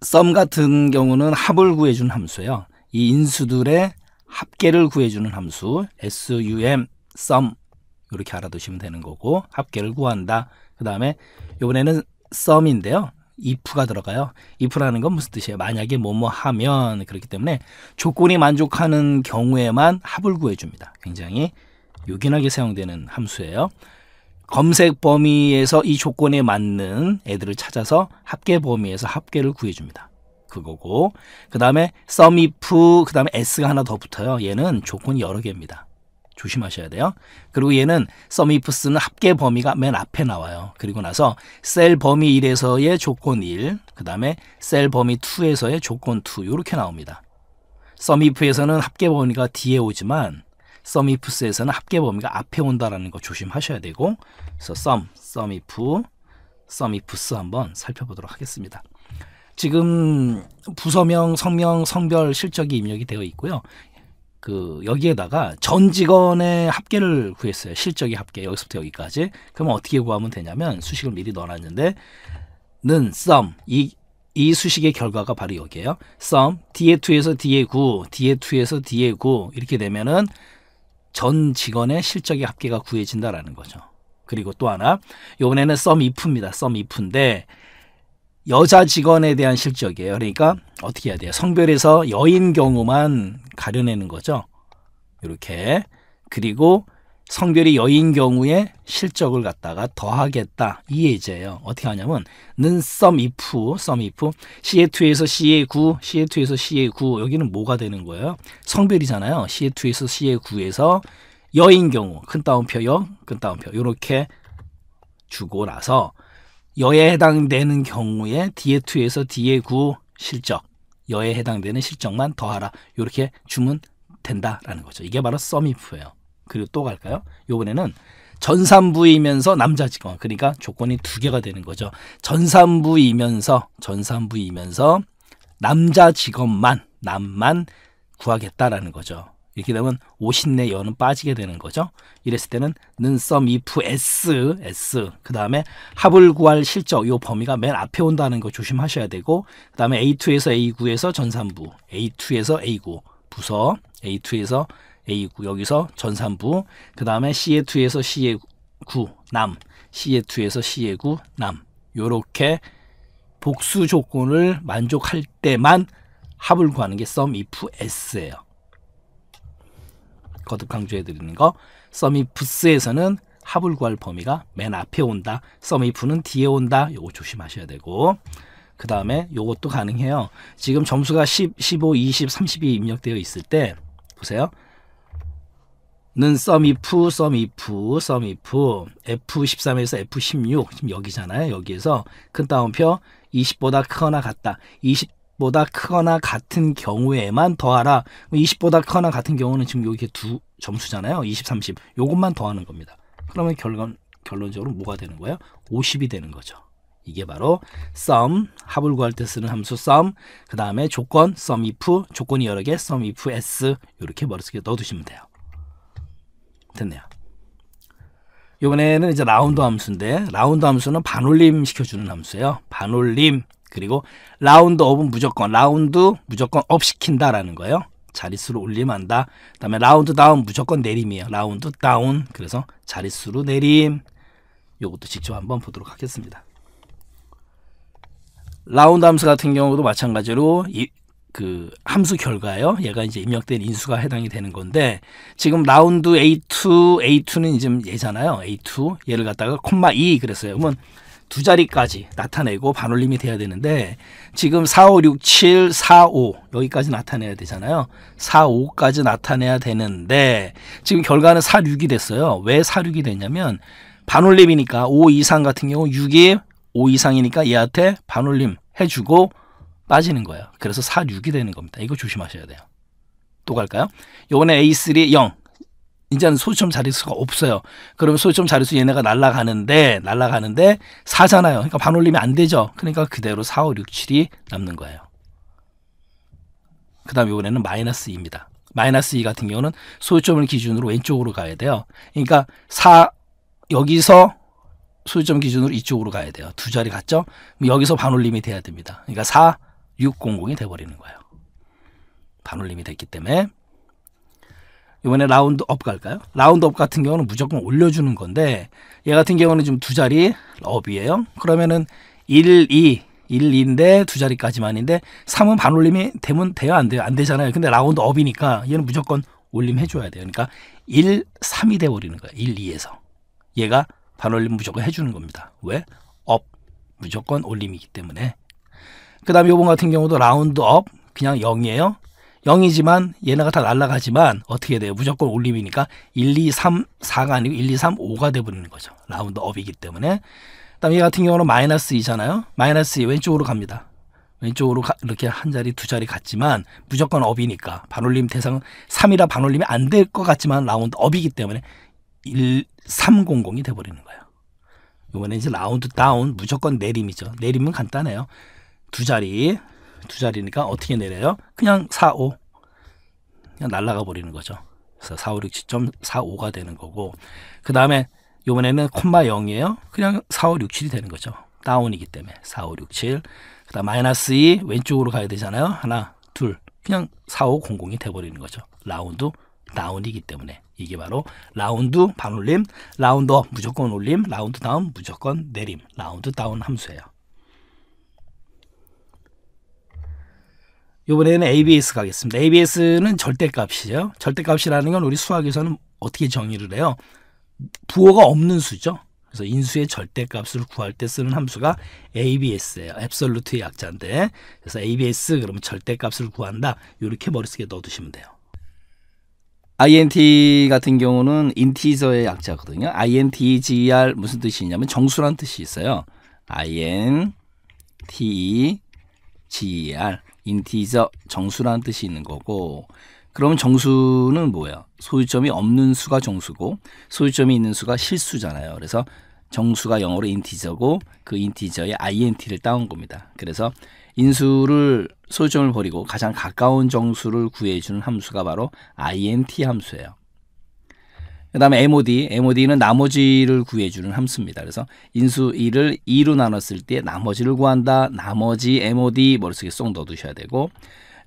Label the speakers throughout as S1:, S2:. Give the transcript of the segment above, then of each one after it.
S1: 썸 같은 경우는 합을 구해주는 함수예요. 이 인수들의 합계를 구해주는 함수 sum, sum 이렇게 알아두시면 되는 거고 합계를 구한다. 그 다음에 이번에는 s 인데요 if가 들어가요. if라는 건 무슨 뜻이에요? 만약에 뭐뭐 하면 그렇기 때문에 조건이 만족하는 경우에만 합을 구해줍니다. 굉장히 요긴하게 사용되는 함수예요. 검색 범위에서 이 조건에 맞는 애들을 찾아서 합계 범위에서 합계를 구해줍니다. 그거고 그 다음에 sumif 그 다음에 s가 하나 더 붙어요. 얘는 조건이 여러 개입니다. 조심하셔야 돼요. 그리고 얘는 sumif 쓰는 합계 범위가 맨 앞에 나와요. 그리고 나서 셀 범위 1에서의 조건 1, 그 다음에 셀 범위 2에서의 조건 2 이렇게 나옵니다. sumif에서는 합계 범위가 뒤에 오지만 썸이프스에서는 합계 범위가 앞에 온다라는 거 조심하셔야 되고 그래서 썸, 썸이프, 썸이프스 한번 살펴보도록 하겠습니다. 지금 부서명, 성명, 성별, 실적이 입력이 되어 있고요. 그 여기에다가 전 직원의 합계를 구했어요. 실적이 합계 여기서부터 여기까지. 그러면 어떻게 구하면 되냐면 수식을 미리 넣어놨는데 는 썸, 이, 이 수식의 결과가 바로 여기에요. 썸, 뒤에 2에서 뒤에 9, 뒤에 2에서 뒤에 9 이렇게 되면은 전 직원의 실적의 합계가 구해진다라는 거죠. 그리고 또 하나 요번에는 썸 이프입니다. 썸 이프인데 여자 직원에 대한 실적이에요. 그러니까 어떻게 해야 돼요? 성별에서 여인 경우만 가려내는 거죠. 이렇게 그리고 성별이 여인 경우에 실적을 갖다가 더하겠다. 이 예제예요. 어떻게 하냐면 는썸 이프 썸 이프 u 에투에서 c 에구 c 에투에서 c 에구 여기는 뭐가 되는 거예요? 성별이잖아요. c 에투에서 c 에구에서 여인 경우 큰 따옴표 여, 큰 따옴표 이렇게 주고 나서 여에 해당되는 경우에 디에 투에서 디에 구 실적 여에 해당되는 실적만 더하라. 이렇게 주면 된다라는 거죠. 이게 바로 썸이프예요. 그리고 또 갈까요? 요번에는 전산부이면서 남자 직원 그러니까 조건이 두 개가 되는 거죠. 전산부이면서 전산부이면서 남자 직원만 남만 구하겠다라는 거죠. 이렇게 되면 오신내 여는 빠지게 되는 거죠. 이랬을 때는 는썸 if s s 그 다음에 합을 구할 실적 요 범위가 맨 앞에 온다는 거 조심하셔야 되고 그 다음에 A2에서 A9에서 전산부 A2에서 A9 부서 A2에서 A구 여기서 전산부 그 다음에 C의 2에서 C의 9남 C의 2에서 C의 9남 요렇게 복수 조건을 만족할 때만 합을 구하는 게 sum if s예요. 거듭 강조해 드리는 거 sum if s에서는 합을 구할 범위가 맨 앞에 온다. sum if는 뒤에 온다. 요거 조심하셔야 되고 그 다음에 요것도 가능해요. 지금 점수가 10, 15, 20, 32 입력되어 있을 때 보세요. 는 썸이프, 썸이프, 썸이프, F13에서 F16, 지금 여기잖아요. 여기에서 큰 따옴표 20보다 크거나 같다. 20보다 크거나 같은 경우에만 더하라. 20보다 크거나 같은 경우는 지금 여기 두 점수잖아요. 20, 30. 요것만 더하는 겁니다. 그러면 결론, 결론적으로 뭐가 되는 거예요? 50이 되는 거죠. 이게 바로 sum 합을 구할 때 쓰는 함수 sum 그 다음에 조건 sum if 조건이 여러 개 sum if s 이렇게 머릿속에 넣어두시면 돼요. 됐네요. 이번에는 이제 라운드 함수인데 라운드 함수는 반올림 시켜주는 함수예요. 반올림 그리고 라운드 업은 무조건 라운드 무조건 업 시킨다라는 거예요. 자릿수로 올림한다. 그다음에 라운드 다운 무조건 내림이에요. 라운드 다운 그래서 자릿수로 내림. 요것도 직접 한번 보도록 하겠습니다. 라운드 함수 같은 경우도 마찬가지로 그 함수 결과요. 얘가 이제 입력된 인수가 해당이 되는 건데 지금 라운드 A2, A2는 이제 얘잖아요. A2 얘를 갖다가 콤마 2 e 그랬어요. 그러면 두 자리까지 나타내고 반올림이 돼야 되는데 지금 4, 5, 6, 7, 4, 5 여기까지 나타내야 되잖아요. 4, 5까지 나타내야 되는데 지금 결과는 4, 6이 됐어요. 왜 4, 6이 됐냐면 반올림이니까 5 이상 같은 경우 6이 5 이상이니까 얘한테 반올림 해주고 빠지는 거예요. 그래서 4, 6이 되는 겁니다. 이거 조심하셔야 돼요. 또 갈까요? 요번에 A3 0. 이제는 소수점 자릿수가 없어요. 그러면 소수점 자릿수 얘네가 날라가는데 날라가는데 4잖아요. 그러니까 반올림이 안 되죠. 그러니까 그대로 4, 5, 6, 7이 남는 거예요. 그 다음 요번에는 마이너스 2입니다. 마이너스 2 같은 경우는 소수점을 기준으로 왼쪽으로 가야 돼요. 그러니까 4 여기서 소수점 기준으로 이쪽으로 가야 돼요. 두 자리 갔죠? 여기서 반올림이 돼야 됩니다. 그러니까 4 600이 돼버리는 거예요. 반올림이 됐기 때문에 이번에 라운드업 갈까요? 라운드업 같은 경우는 무조건 올려주는 건데 얘 같은 경우는 지금 두 자리 업이에요. 그러면은 1, 2, 1, 2인데 두 자리까지만인데 3은 반올림이 되면 돼요? 안 돼요? 안 되잖아요. 근데 라운드업이니까 얘는 무조건 올림 해줘야 돼요. 그러니까 1, 3이 돼버리는 거예요. 1, 2에서. 얘가 반올림 무조건 해주는 겁니다. 왜? 업. 무조건 올림이기 때문에 그 다음에 요번 같은 경우도 라운드업 그냥 0이에요. 0이지만 얘네가 다 날아가지만 어떻게 돼요? 무조건 올림이니까 1, 2, 3, 4가 아니고 1, 2, 3, 5가 돼버리는 거죠. 라운드업이기 때문에 그 다음에 얘 같은 경우는 마이너스 2잖아요. 마이너스 2 왼쪽으로 갑니다. 왼쪽으로 가, 이렇게 한 자리 두 자리 갔지만 무조건 업이니까 반올림 대상은 3이라 반올림이 안 될 것 같지만 라운드 업이기 때문에 1, 3, 0, 0이 돼버리는 거예요. 이번에 이제 라운드 다운 무조건 내림이죠. 내림은 간단해요. 두 자리, 두 자리니까 어떻게 내려요? 그냥 4, 5. 그냥 날라가 버리는 거죠. 그래서 4, 5, 6, 7.45가 되는 거고 그 다음에 이번에는 콤마 0이에요. 그냥 4, 5, 6, 7이 되는 거죠. 다운이기 때문에 4, 5, 6, 7. 그 다음 마이너스 2 왼쪽으로 가야 되잖아요. 하나, 둘. 그냥 4, 5, 0, 0이 돼버리는 거죠. 라운드 다운이기 때문에 이게 바로 라운드 반올림, 라운드 무조건 올림, 라운드 다운 무조건 내림, 라운드 다운 함수예요. 이번에는 ABS 가겠습니다. ABS는 절대값이죠. 절대값이라는 건 우리 수학에서는 어떻게 정의를 해요? 부호가 없는 수죠. 그래서 인수의 절대값을 구할 때 쓰는 함수가 ABS예요. 앱솔루트의 약자인데 그래서 ABS 그러면 절대값을 구한다. 이렇게 머릿속에 넣어두시면 돼요. INT 같은 경우는 인티저의 약자거든요. INTGR 무슨 뜻이냐면 정수란 뜻이 있어요. INTGR 인티저 정수라는 뜻이 있는 거고 그러면 정수는 뭐예요 소유점이 없는 수가 정수고 소유점이 있는 수가 실수잖아요. 그래서 정수가 영어로 인티저고 그 인티저에 int를 따온 겁니다. 그래서 인수를 소유점을 버리고 가장 가까운 정수를 구해주는 함수가 바로 int 함수예요. 그다음에 MOD, MOD는 나머지를 구해주는 함수입니다. 그래서 인수 2를 2로 나눴을 때 나머지를 구한다. 나머지 MOD 머릿속에 쏙 넣어두셔야 되고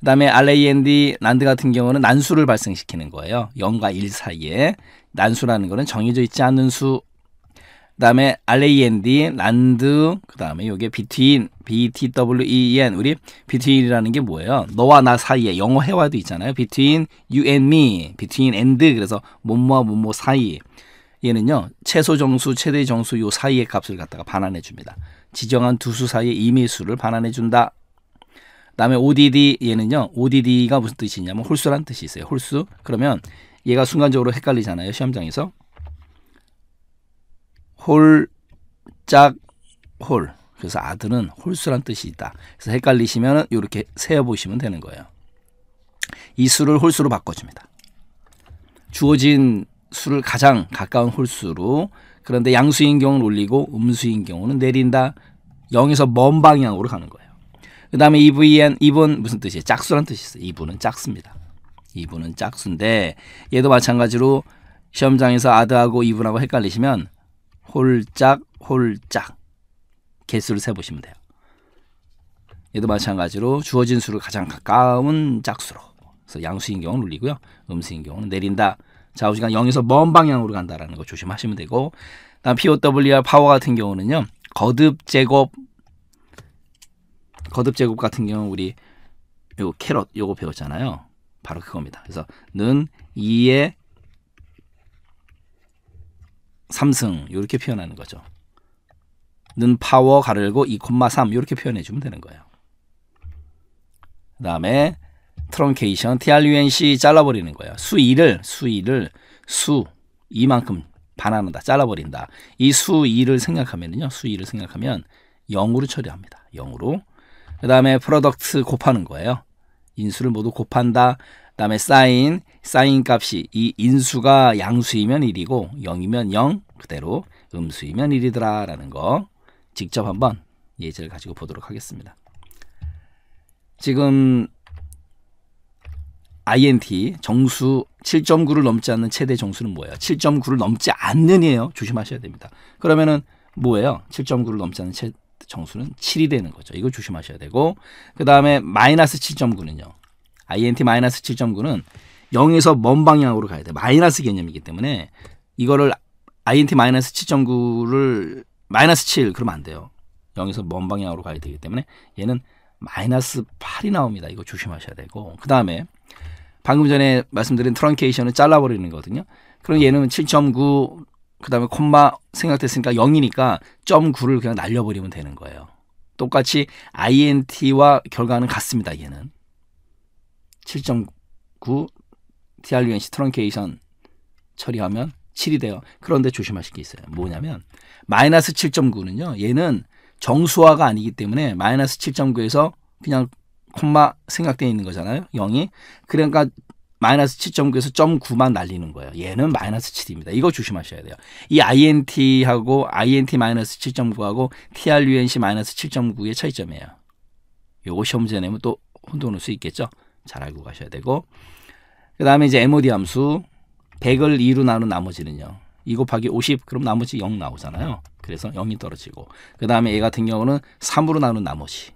S1: 그다음에 RAND 난드 같은 경우는 난수를 발생시키는 거예요. 0과 1 사이에 난수라는 거는 정해져 있지 않은 수 그다음에 알레이엔디 란드 그다음에 요게 비트윈 BTWEN 우리 비트윈이라는 게 뭐예요? 너와 나 사이에 영어 회화도 있잖아요. 비트윈 you and me, 비트윈 and 그래서 뭐뭐와 뭐뭐 사이 얘는요 최소 정수, 최대 정수 요 사이의 값을 갖다가 반환해 줍니다. 지정한 두 수 사이의 임의수를 반환해 준다. 그 다음에 ODD 얘는요. ODD가 무슨 뜻이냐면 홀수란 뜻이 있어요. 홀수. 그러면 얘가 순간적으로 헷갈리잖아요. 시험장에서. 홀짝 홀. 그래서 아들은 홀수란 뜻이 있다. 그래서 헷갈리시면 이렇게 세어보시면 되는 거예요. 이 수를 홀수로 바꿔줍니다. 주어진 수를 가장 가까운 홀수로 그런데 양수인 경우는 올리고 음수인 경우는 내린다. 0에서 먼 방향으로 가는 거예요. 그 다음에 EVN, 이분 무슨 뜻이에요? 짝수란 뜻이 있어요. 이분은 짝수입니다. 이분은 짝수인데 얘도 마찬가지로 시험장에서 아드하고 이분하고 헷갈리시면 홀짝 홀짝 개수를 세보시면 돼요. 얘도 마찬가지로 주어진 수를 가장 가까운 짝수로 그래서 양수인 경우는 올리고요. 음수인 경우는 내린다. 좌우시간 0에서 먼 방향으로 간다라는 거 조심하시면 되고 POWR 파워 같은 경우는요. 거듭 제곱 거듭 제곱 같은 경우 우리 요 캐럿 요거 배웠잖아요. 바로 그겁니다. 그래서 는 2의 삼승 이렇게 표현하는 거죠. 는 파워 가르고 2,3 이렇게 표현해 주면 되는 거예요. 그 다음에 트론케이션 TRUNC 잘라버리는 거예요. 수 2를 수 2를 수 2만큼 반환한다. 잘라버린다. 이 수 2를 생각하면요. 수 2를 생각하면 0으로 처리합니다. 0으로. 그 다음에 프로덕트 곱하는 거예요. 인수를 모두 곱한다. 그 다음에 사인 사인 값이 이 인수가 양수이면 1이고 0이면 0 그대로 음수이면 1이더라 라는 거 직접 한번 예제를 가지고 보도록 하겠습니다. 지금 int 정수 7.9를 넘지 않는 최대 정수는 뭐예요? 7.9를 넘지 않는이에요. 조심하셔야 됩니다. 그러면은 뭐예요? 7.9를 넘지 않는 최, 정수는 7이 되는 거죠. 이거 조심하셔야 되고 그 다음에 마이너스 7.9는요. int 마이너스 7.9는 영에서먼 방향으로 가야 돼. 마이너스 개념이기 때문에 이거를 INT 마이너스 7.9를 마이너스 7 그러면 안 돼요. 영에서먼 방향으로 가야 되기 때문에 얘는 마이너스 8이 나옵니다. 이거 조심하셔야 되고 그 다음에 방금 전에 말씀드린 트렁케이션을 잘라버리는 거거든요. 그럼 얘는 7.9 그다음에 콤마 생각됐으니까 0이니까 점 9를 그냥 날려버리면 되는 거예요. 똑같이 INT와 결과는 같습니다. 얘는 7.9 TRUNC 트렁케이션 처리하면 7이 돼요. 그런데 조심하실 게 있어요. 뭐냐면 마이너스 7.9는요. 얘는 정수화가 아니기 때문에 마이너스 7.9에서 그냥 콤마 생각되어 있는 거잖아요. 0이. 그러니까 마이너스 7.9에서 점9만 날리는 거예요. 얘는 마이너스 7입니다. 이거 조심하셔야 돼요. 이 INT하고 INT 마이너스 7.9하고 TRUNC 마이너스 7.9의 차이점이에요. 요거 시험제 내면 또 혼돈 올수 있겠죠? 잘 알고 가셔야 되고 그 다음에 이제 MOD 함수 100을 2로 나눈 나머지는요. 2 곱하기 50 그럼 나머지 0 나오잖아요. 그래서 0이 떨어지고 그 다음에 얘 같은 경우는 3으로 나눈 나머지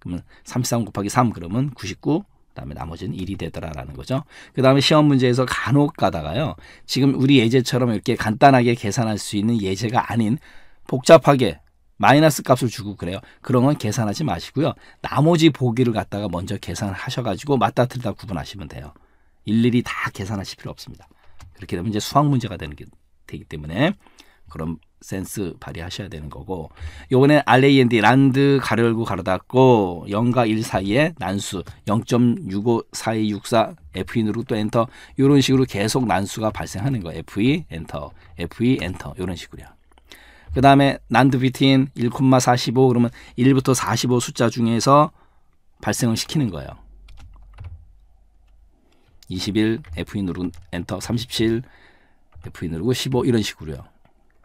S1: 그러면 33 곱하기 3 그러면 99 그다음에 나머지는 1이 되더라라는 거죠. 그다음에 시험 문제에서 간혹 가다가요. 지금 우리 예제처럼 이렇게 간단하게 계산할 수 있는 예제가 아닌 복잡하게 마이너스 값을 주고 그래요. 그런 건 계산하지 마시고요. 나머지 보기를 갖다가 먼저 계산하셔가지고 맞다 틀다 구분하시면 돼요. 일일이 다 계산하실 필요 없습니다. 그렇게 되면 이제 수학 문제가 되는 게 되기 때문에 그런 센스 발휘하셔야 되는 거고 요번에 RAND 란드 가르고 가로 닫고 0과 1 사이에 난수 0.654264 F2 누르또 엔터 이런 식으로 계속 난수가 발생하는 거 F2 e 엔터 F2 e 엔터 이런 식으로요. 그 다음에 난드 비트인 1,45 그러면 1부터 45 숫자 중에서 발생을 시키는 거예요. 21, F2 e 누르고 엔터, 37, F2 e 누르고 15 이런 식으로요.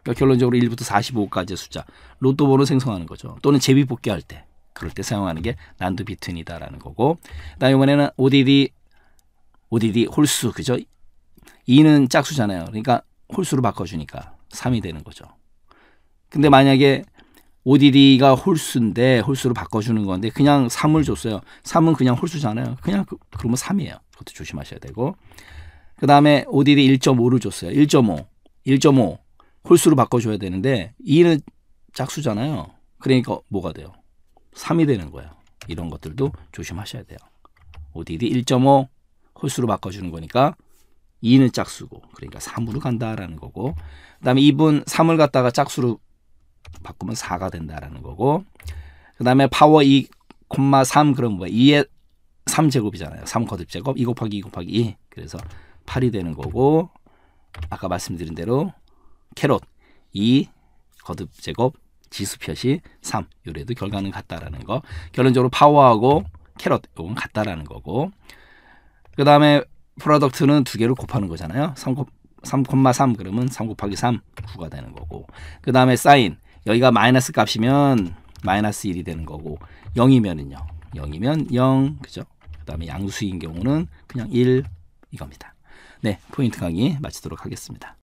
S1: 그러니까 결론적으로 1부터 45까지의 숫자 로또 번호 생성하는 거죠. 또는 제비 뽑기 할 때. 그럴 때 사용하는 게 난두 비튼이다라는 거고. 그다음 이번에는 ODD ODD 홀수 그죠? 2는 짝수잖아요. 그러니까 홀수로 바꿔 주니까 3이 되는 거죠. 근데 만약에 ODD가 홀수인데 홀수로 바꿔 주는 건데 그냥 3을 줬어요. 3은 그냥 홀수잖아요. 그냥 그, 그러면 3이에요. 그것도 조심하셔야 되고. 그 다음에 ODD 1.5를 줬어요. 1.5. 1.5. 홀수로 바꿔줘야 되는데 2는 짝수잖아요. 그러니까 뭐가 돼요? 3이 되는 거예요. 이런 것들도 조심하셔야 돼요. ODD 1.5 홀수로 바꿔주는 거니까 2는 짝수고 그러니까 3으로 간다라는 거고 그 다음에 2분 3을 갖다가 짝수로 바꾸면 4가 된다라는 거고 그 다음에 파워 2,3 콤마 그럼 뭐야? 2의 3제곱이잖아요. 3 거듭 제곱 2 곱하기 2 곱하기 2 그래서 8이 되는 거고 아까 말씀드린 대로 캐롯 2 거듭 제곱 지수 표시 3 요래도 결과는 같다라는 거 결론적으로 파워하고 캐럿 요건 같다라는 거고 그 다음에 프로덕트는 두 개를 곱하는 거잖아요 3, 곱, 3,3 그러면 3 곱하기 3 9가 되는 거고 그 다음에 사인 여기가 마이너스 값이면 마이너스 1이 되는 거고 0이면은요 0이면 0 그죠 그다음에 양수인 경우는 그냥 1 이겁니다. 네, 포인트 강의 마치도록 하겠습니다.